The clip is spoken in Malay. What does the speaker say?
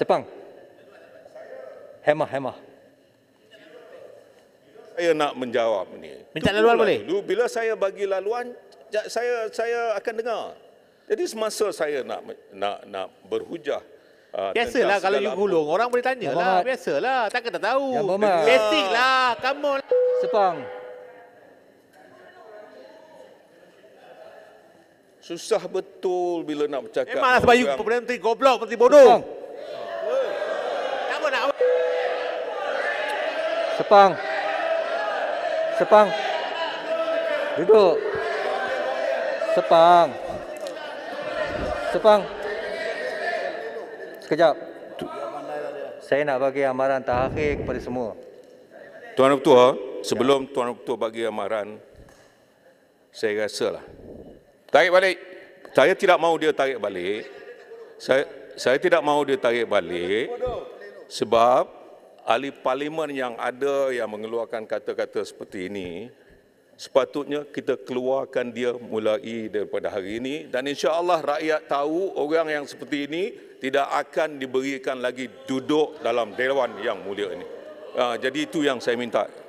Sepang. Hemah, hemah. Saya nak menjawab ini. Minta laluan lah boleh? bila saya bagi laluan, saya saya akan dengar. Jadi semasa saya nak nak nak berhujah. Uh, biasalah kalau you gulung, orang boleh tanya lah. biasalah, tak kena tahu. Basic lah, kamu. Sepang. Susah betul bila nak bercakap. Memanglah sebab you, Perdana goblok, Menteri bodoh. Sepang. Sepang. Sepang. Duduk. Sepang. Sepang. Sekejap. Saya nak bagi amaran terakhir kepada semua. Tuan Ketua, ha? sebelum Tuan Ketua bagi amaran, saya rasalah. Tarik balik. Saya tidak mahu dia tarik balik. Saya saya tidak mahu dia tarik balik sebab ahli parlimen yang ada yang mengeluarkan kata-kata seperti ini, sepatutnya kita keluarkan dia mulai daripada hari ini dan insya-Allah rakyat tahu orang yang seperti ini tidak akan diberikan lagi duduk dalam dewan yang mulia ini. Ah, jadi itu yang saya minta.